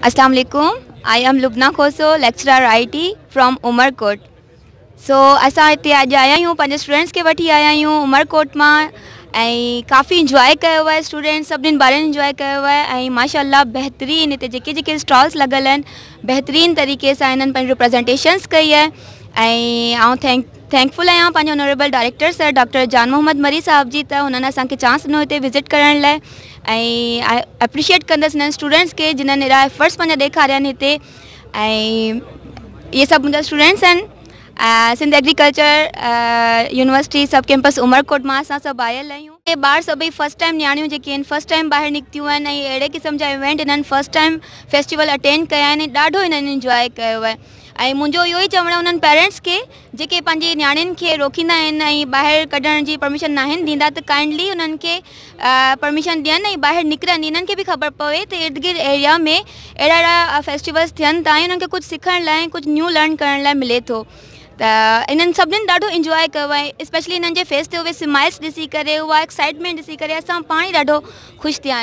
Assalamu alaikum. I am Lubna Khoso, lecturer IT from Umarkot सो अस हिते अॼु आया आहियूं स्टूडेंट्स के वठी आया उमरकोट मां काफ़ी इंजॉय कयो स्टूडेंट्स सभिनीनि ॿारनि इंजॉय कयो आहे बेहतरीन इतने जी हिते स्टॉल्स लगल बेहतरीन तरीक़े से इन्होंने पंहिंजो कई आहे ऐं थैंक थैंकफुल आहियां पंहिंजे ऑनरेबल डायरेक्टर सर डॉक्टर जान मोहम्मद मरी साहब जी त हुननि असांखे चांस ॾिनो हिते विज़िट कर लाइ एप्रिशिएट कद हिननि स्टूडेंट्स के जिन्हनि अहिड़ा एफर्ट्स पंहिंजा ॾेखारिया आहिनि हिते ऐं इहे स्टूडेंट्स आहिनि Sindh agriculture university sub campus Umarkot में अस सभु आयल आहियूं इहे ॿार सभई टाइम नियाणियूं जेके आहिनि टाइम ॿाहिरि निकितियूं आहिनि ऐं क़िस्म जा इवेंट हिननि फस्ट टाइम फेस्टिवल अटेंड कया ढो इन्होंने इंजॉय कयो आहे ऐं मुंहिंजो इहो चवण चवणु पेरेंट्स के जेके पंहिंजे नियाणियुनि के रोकींदा आहिनि ऐं ॿाहिरि कढण जी परमिशन न आहिनि ॾींदा काइंडली उन्हनि परमिशन दियन ऐं ॿाहिरि निकिरनि इन्हनि ख़बर पवे तो इर्द गिर्द एरिया में अड़ा अड़ा फेस्टिवल्स थियनि था ऐं उन्हनि खे कुझु न्यू लर्न कर मिले तो इन इन्हनि सभिनीनि इंजॉय कयो आहे फेस से उहे स्माइल्स ऐसी करे एक्साइटमेंट ॾिसी करे असां पाण खुश थे